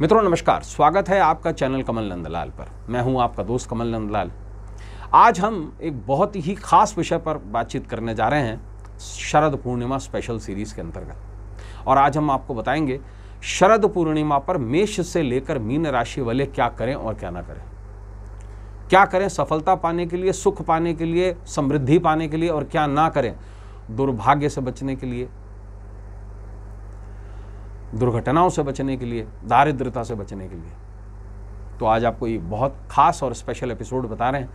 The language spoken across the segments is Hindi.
मित्रों नमस्कार स्वागत है आपका चैनल कमल नंदलाल पर मैं हूं आपका दोस्त कमल नंदलाल आज हम एक बहुत ही खास विषय पर बातचीत करने जा रहे हैं शरद पूर्णिमा स्पेशल सीरीज के अंतर्गत और आज हम आपको बताएंगे शरद पूर्णिमा पर मेष से लेकर मीन राशि वाले क्या करें और क्या ना करें क्या करें सफलता पाने के लिए सुख पाने के लिए समृद्धि पाने के लिए और क्या ना करें दुर्भाग्य से बचने के लिए दुर्घटनाओं से बचने के लिए दारिद्रता से बचने के लिए तो आज आपको ये बहुत खास और स्पेशल एपिसोड बता रहे हैं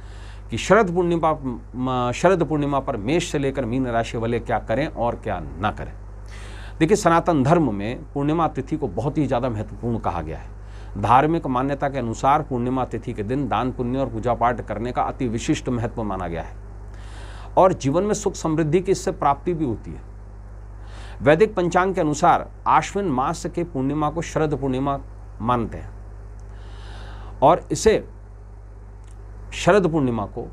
कि शरद पूर्णिमा शरद पूर्णिमा पर मेष से लेकर मीन राशि वाले क्या करें और क्या ना करें देखिए सनातन धर्म में पूर्णिमा तिथि को बहुत ही ज़्यादा महत्वपूर्ण कहा गया है धार्मिक मान्यता के अनुसार पूर्णिमा तिथि के दिन दान पुण्य और पूजा पाठ करने का अति विशिष्ट महत्व माना गया है और जीवन में सुख समृद्धि की इससे प्राप्ति भी होती है वैदिक पंचांग के अनुसार आश्विन मास के पूर्णिमा को शरद पूर्णिमा मानते हैं और इसे शरद पूर्णिमा को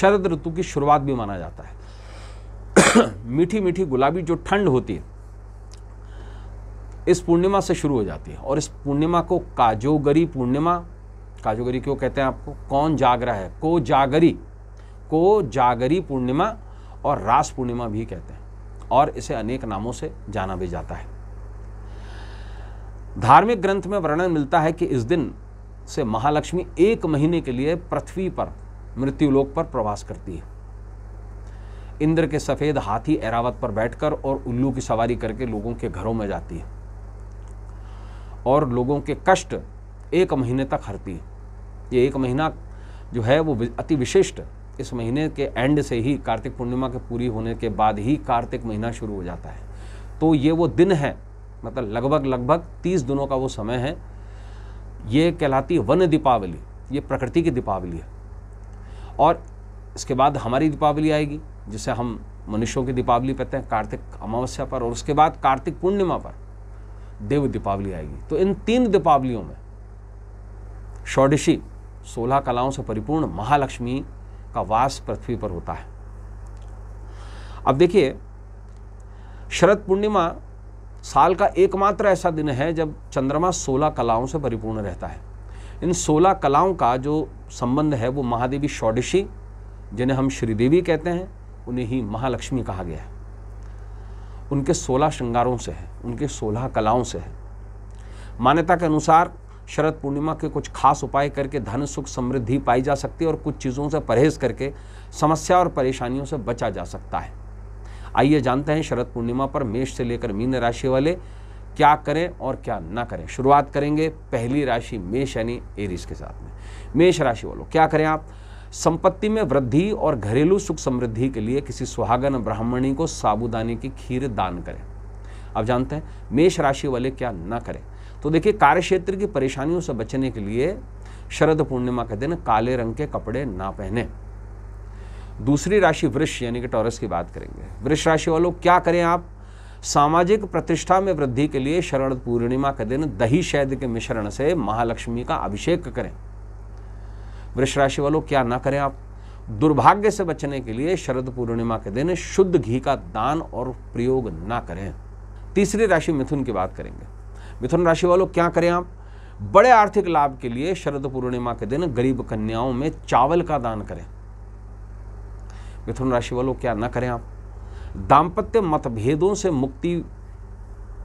शरद ऋतु की शुरुआत भी माना जाता है मीठी मीठी गुलाबी जो ठंड होती है इस पूर्णिमा से शुरू हो जाती है और इस पूर्णिमा को काजोगरी पूर्णिमा काजोगरी क्यों कहते हैं आपको कौन जाग रहा है को जागरी को जागरी पूर्णिमा और रास पूर्णिमा भी कहते हैं और इसे अनेक नामों से जाना भी जाता है धार्मिक ग्रंथ में वर्णन मिलता है कि इस दिन से महालक्ष्मी एक महीने के लिए पृथ्वी पर मृत्युलोक पर प्रवास करती है इंद्र के सफ़ेद हाथी एरावत पर बैठकर और उल्लू की सवारी करके लोगों के घरों में जाती है और लोगों के कष्ट एक महीने तक हरती है ये एक महीना जो है वो अति विशिष्ट इस महीने के एंड से ही कार्तिक पूर्णिमा के पूरी होने के बाद ही कार्तिक महीना शुरू हो जाता है तो ये वो दिन है मतलब लगभग लगभग तीस दिनों का वो समय है ये कहलाती वन दीपावली ये प्रकृति की दीपावली है और इसके बाद हमारी दीपावली आएगी जिसे हम मनुष्यों की दीपावली कहते हैं कार्तिक अमावस्या पर और उसके बाद कार्तिक पूर्णिमा पर देव दीपावली आएगी तो इन तीन दीपावलियों में षोडशी सोलह कलाओं से परिपूर्ण महालक्ष्मी का वास पृथ्वी पर होता है अब देखिए शरद पूर्णिमा साल का एकमात्र ऐसा दिन है जब चंद्रमा सोलह कलाओं से परिपूर्ण रहता है इन सोलह कलाओं का जो संबंध है वो महादेवी षोडशी जिन्हें हम श्रीदेवी कहते हैं उन्हें ही महालक्ष्मी कहा गया है उनके सोलह श्रृंगारों से है उनके सोलह कलाओं से है मान्यता के अनुसार शरद पूर्णिमा के कुछ खास उपाय करके धन सुख समृद्धि पाई जा सकती है और कुछ चीज़ों से परहेज करके समस्या और परेशानियों से बचा जा सकता है आइए जानते हैं शरद पूर्णिमा पर मेष से लेकर मीन राशि वाले क्या करें और क्या ना करें शुरुआत करेंगे पहली राशि मेष यानी एरिस के साथ में मेष राशि वालों क्या करें आप संपत्ति में वृद्धि और घरेलू सुख समृद्धि के लिए किसी सुहागन ब्राह्मणी को साबुदाने की खीर दान करें अब जानते हैं मेष राशि वाले क्या ना करें तो देखिए कार्य क्षेत्र की परेशानियों से बचने के लिए शरद पूर्णिमा के दिन काले रंग के कपड़े ना पहने दूसरी राशि वृक्ष यानी कि टॉरस की बात करेंगे वृक्ष राशि वालों क्या करें आप सामाजिक प्रतिष्ठा में वृद्धि के लिए शरद पूर्णिमा के दिन दही शहद के मिश्रण से महालक्ष्मी का अभिषेक करें वृक्ष राशि वालों क्या ना करें आप दुर्भाग्य से बचने के लिए शरद पूर्णिमा के दिन शुद्ध घी का दान और प्रयोग ना करें तीसरी राशि मिथुन की बात करेंगे मिथुन राशि वालों क्या करें आप बड़े आर्थिक लाभ के लिए शरद पूर्णिमा के दिन गरीब कन्याओं में चावल का दान करें मिथुन राशि वालों क्या ना करें आप दाम्पत्य मतभेदों से मुक्ति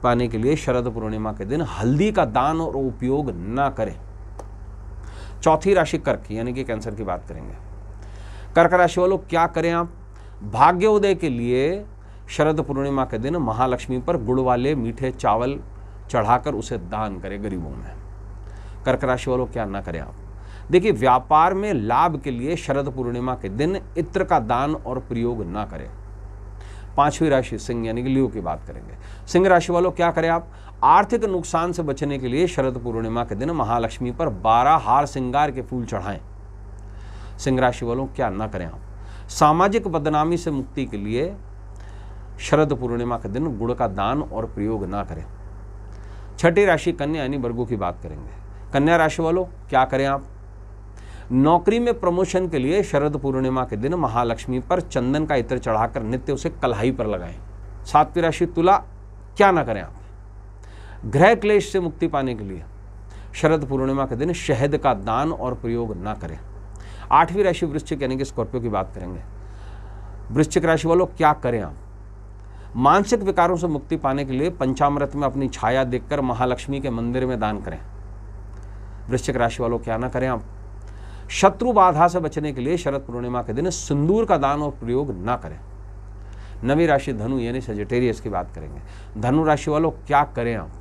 पाने के लिए शरद पूर्णिमा के दिन हल्दी का दान और उपयोग ना करें चौथी राशि कर्क यानी कि कैंसर की बात करेंगे कर्क राशि वालों क्या करें आप भाग्योदय के लिए शरद पूर्णिमा के दिन महालक्ष्मी पर गुड़ वाले मीठे चावल चढ़ाकर उसे दान करें गरीबों में कर्क राशि वालों क्या ना करें आप देखिए व्यापार में लाभ के लिए शरद पूर्णिमा के दिन इत्र का दान और प्रयोग ना करें पांचवी राशि सिंह यानी कि लियो की बात करेंगे सिंह राशि वालों क्या करें आप आर्थिक नुकसान से बचने के लिए शरद पूर्णिमा के दिन महालक्ष्मी पर बारह हार श्रृंगार के फूल चढ़ाएं सिंह राशि वालों क्या ना करें आप सामाजिक बदनामी से मुक्ति के लिए शरद पूर्णिमा के दिन गुड़ का दान और प्रयोग ना करें छठी राशि कन्या यानी वर्गों की बात करेंगे कन्या राशि वालों क्या करें आप नौकरी में प्रमोशन के लिए शरद पूर्णिमा के दिन महालक्ष्मी पर चंदन का इत्र चढ़ाकर नित्य उसे कलाई पर लगाएं सातवीं राशि तुला क्या ना करें आप ग्रह क्लेश से मुक्ति पाने के लिए शरद पूर्णिमा के दिन शहद का दान और प्रयोग ना करें आठवीं राशि वृश्चिक यानी कि स्कॉर्पियो की बात करेंगे वृश्चिक राशि वालों क्या करें आप मानसिक विकारों से मुक्ति पाने के लिए पंचामृत में अपनी छाया देखकर महालक्ष्मी के मंदिर में दान करें वृश्चिक राशि वालों क्या ना करें आप शत्रु बाधा से बचने के लिए शरद पूर्णिमा के दिन सिंदूर का दान और प्रयोग ना करें नवी राशि धनु यानी सजेटेरियस की बात करेंगे धनु राशि वालों क्या करें आप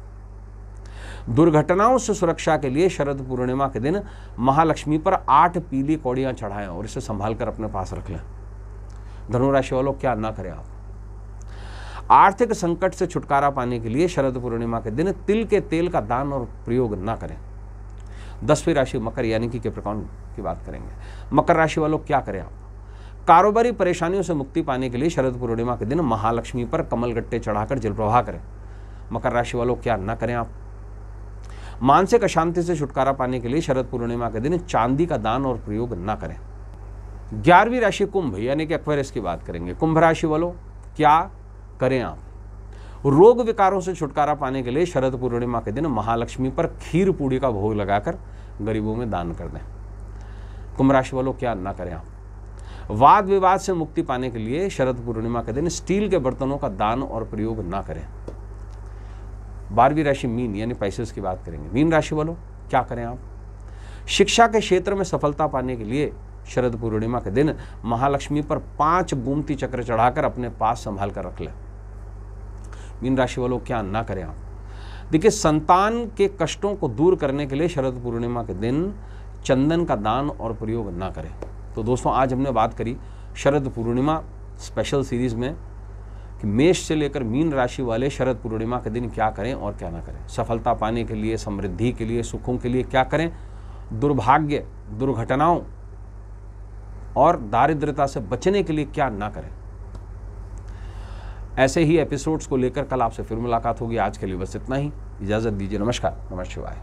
दुर्घटनाओं से सुरक्षा के लिए शरद पूर्णिमा के दिन महालक्ष्मी पर आठ पीली कौड़ियां चढ़ाएं और इसे संभाल कर अपने पास रख लें धनुराशि वालों क्या ना करें आप आर्थिक संकट से छुटकारा पाने के लिए शरद पूर्णिमा के दिन तिल के तेल का दान और प्रयोग ना करें दसवीं राशि मकर यानी कि कैप्रिकॉन की बात करेंगे मकर राशि वालों क्या करें आप कारोबारी परेशानियों से मुक्ति पाने के लिए शरद पूर्णिमा के दिन महालक्ष्मी पर कमल गट्टे चढ़ाकर जल प्रवाह करें मकर राशि वालों क्या ना करें आप मानसिक अशांति से छुटकारा पाने के लिए शरद पूर्णिमा के दिन चांदी का दान और प्रयोग ना करें ग्यारहवीं राशि कुंभ यानी कि एक्वेरियस की बात करेंगे कुंभ राशि वालों क्या करें आप रोग विकारों से छुटकारा पाने के लिए शरद पूर्णिमा के दिन महालक्ष्मी पर खीर पूड़ी का भोग लगाकर गरीबों में दान कर दें कुंभ राशि वालों क्या ना करें आप वाद विवाद से मुक्ति पाने के लिए शरद पूर्णिमा के दिन स्टील के बर्तनों का दान और प्रयोग ना करें बारहवीं राशि मीन यानी पैसेस की बात करेंगे मीन राशि वालों क्या करें आप शिक्षा के क्षेत्र में सफलता पाने के लिए शरद पूर्णिमा के दिन महालक्ष्मी पर पांच बूमती चक्र चढ़ाकर अपने पास संभाल कर रख लें मीन राशि वालों क्या ना करें आप देखिए संतान के कष्टों को दूर करने के लिए शरद पूर्णिमा के दिन चंदन का दान और प्रयोग ना करें तो दोस्तों आज हमने बात करी शरद पूर्णिमा स्पेशल सीरीज में कि मेष से लेकर मीन राशि वाले शरद पूर्णिमा के दिन क्या करें और क्या ना करें सफलता पाने के लिए समृद्धि के लिए सुखों के लिए क्या करें दुर्भाग्य दुर्घटनाओं और दारिद्रता से बचने के लिए क्या ना करें ऐसे ही एपिसोड्स को लेकर कल आपसे फिर मुलाकात होगी आज के लिए बस इतना ही इजाज़त दीजिए नमस्कार नमस्कार